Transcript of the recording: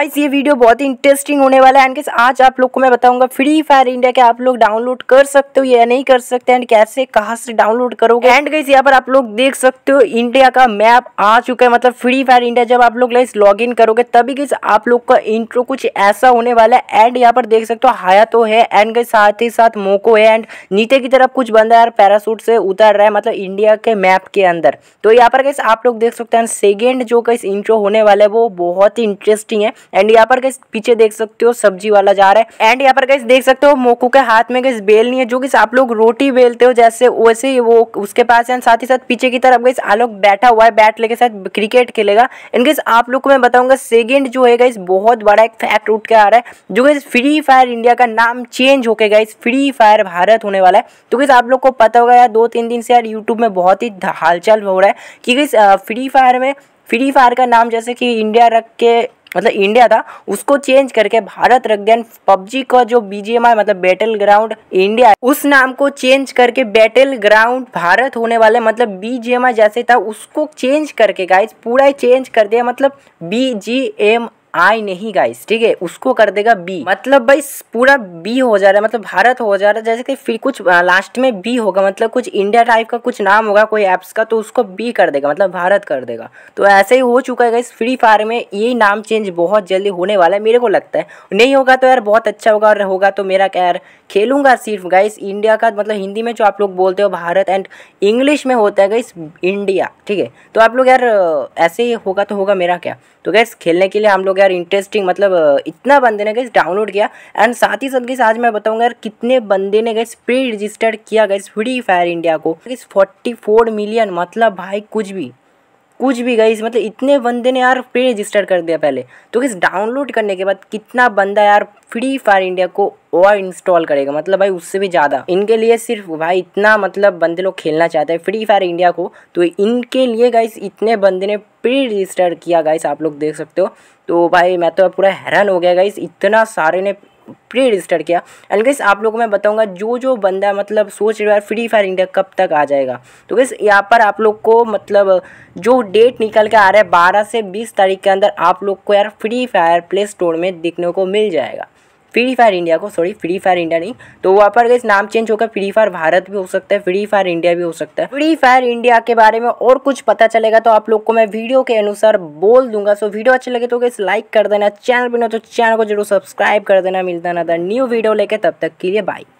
guys ये video बहुत ही interesting होने वाला है एंड आज आप लोग को मैं बताऊंगा फ्री फायर इंडिया के आप लोग डाउनलोड कर सकते हो या नहीं कर सकते एंड कैसे कहाँ से डाउनलोड करोगे एंड गाइस यहाँ पर आप लोग देख सकते हो इंडिया का मैप आ चुका है मतलब फ्री फायर इंडिया जब आप लोग गाइस लॉग करोगे तभी गई आप लोग का इंट्रो कुछ ऐसा होने वाला है एंड यहाँ पर देख सकते हो हाया तो है एंड गई साथ ही साथ मोको है एंड नीचे की तरफ कुछ बंदा यार पैरासूट से उतर रहा है मतलब इंडिया के मैप के अंदर तो यहाँ पर गई आप लोग देख सकते हैं सेकेंड जो का इंट्रो होने वाला है वो बहुत ही इंटरेस्टिंग है एंड यहाँ पर गैस पीछे देख सकते हो सब्जी वाला जा रहा है एंड यहाँ पर गैस देख सकते हो मोकू के हाथ में गैस नहीं है जो कि आप लोग रोटी बेलते हो जैसे वैसे ही वो उसके पास है साथ ही साथ पीछे की तरफ गैस आलोक बैठा हुआ है बैट लेके साथ क्रिकेट खेलेगा एंड गैस आप लोग को मैं बताऊंगा सेकेंड जो है गैस बहुत बड़ा एक फैक्ट उठ के आ रहा है जो गैस फ्री फायर इंडिया का नाम चेंज होके गैस फ्री फायर भारत होने वाला है तो गैस आप लोग को पता होगा यार दो तीन दिन से यार यूट्यूब में बहुत ही हालचाल हो रहा है कि गैस फ्री फायर में फ्री फायर का नाम जैसे कि इंडिया रख के मतलब इंडिया था उसको चेंज करके भारत रख दिया पबजी का जो बीजेम मतलब बैटल ग्राउंड इंडिया उस नाम को चेंज करके बैटल ग्राउंड भारत होने वाले मतलब बीजीएमआई जैसे था उसको चेंज करके गाइज पूरा चेंज कर दिया मतलब बी आई नहीं गाइस ठीक है उसको कर देगा बी मतलब भाई पूरा बी हो जा रहा है मतलब भारत हो जा रहा है जैसे कि फिर कुछ लास्ट में बी होगा मतलब कुछ इंडिया टाइप का कुछ नाम होगा कोई एप्स का तो उसको बी कर देगा मतलब भारत कर देगा तो ऐसे ही हो चुका है गाइस फ्री फायर में ये नाम चेंज बहुत जल्दी होने वाला है मेरे को लगता है नहीं होगा तो यार बहुत अच्छा होगा और होगा तो मेरा क्या यार खेलूंगा सिर्फ गाइस इंडिया का मतलब हिंदी में जो आप लोग बोलते हो भारत एंड इंग्लिश में होता है गाइस इंडिया ठीक है तो आप लोग यार ऐसे ही होगा तो होगा मेरा क्या तो गैस खेलने के लिए हम लोग गया यार इंटरेस्टिंग मतलब इतना बंदे ने गए डाउनलोड किया एंड साथ ही साथ गई आज मैं बताऊंगा यार कितने बंदे ने गए प्री रजिस्टर्ड किया गई फ्री फायर इंडिया को फोर्टी फोर मिलियन मतलब भाई कुछ भी कुछ भी गई मतलब इतने बंदे ने यार प्री रजिस्टर कर दिया पहले तो किस डाउनलोड करने के बाद कितना बंदा यार फ्री फायर इंडिया को और इंस्टॉल करेगा मतलब भाई उससे भी ज़्यादा इनके लिए सिर्फ भाई इतना मतलब बंदे लोग खेलना चाहते हैं फ्री फायर इंडिया को तो इनके लिए गाइस इतने बंदे ने प्री रजिस्टर किया गाइस आप लोग देख सकते हो तो भाई मैं तो पूरा हैरान हो गया गाइस इतना सारे ने प्री रजिस्टर किया एंड गाइस आप लोगों को मैं बताऊंगा जो जो बंदा मतलब सोच रहा है फ्री फायर इंडिया कब तक आ जाएगा तो गाइस यहाँ पर आप लोग को मतलब जो डेट निकल के आ रहा है बारह से बीस तारीख के अंदर आप लोग को यार फ्री फायर प्ले स्टोर में देखने को मिल जाएगा फ्री फायर इंडिया को सॉरी फ्री फायर इंडिया नहीं तो वहाँ पर इस नाम चेंज होकर फ्री फायर भारत भी हो सकता है फ्री फायर इंडिया भी हो सकता है फ्री फायर इंडिया के बारे में और कुछ पता चलेगा तो आप लोग को मैं वीडियो के अनुसार बोल दूंगा सो वीडियो अच्छे लगे तो इस लाइक कर देना चैनल भी ना तो चैनल को जरूर सब्सक्राइब कर देना मिलता ना था न्यू वीडियो लेके तब तक के लिए बाई